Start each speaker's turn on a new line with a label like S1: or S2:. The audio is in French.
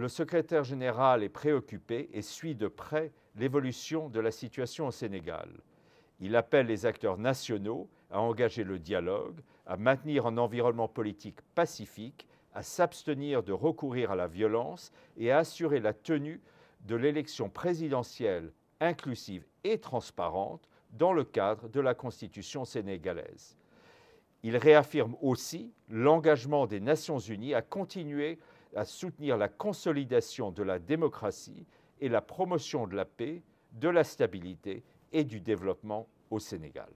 S1: Le secrétaire général est préoccupé et suit de près l'évolution de la situation au Sénégal. Il appelle les acteurs nationaux à engager le dialogue, à maintenir un environnement politique pacifique, à s'abstenir de recourir à la violence et à assurer la tenue de l'élection présidentielle inclusive et transparente dans le cadre de la Constitution sénégalaise. Il réaffirme aussi l'engagement des Nations Unies à continuer à soutenir la consolidation de la démocratie et la promotion de la paix, de la stabilité et du développement au Sénégal.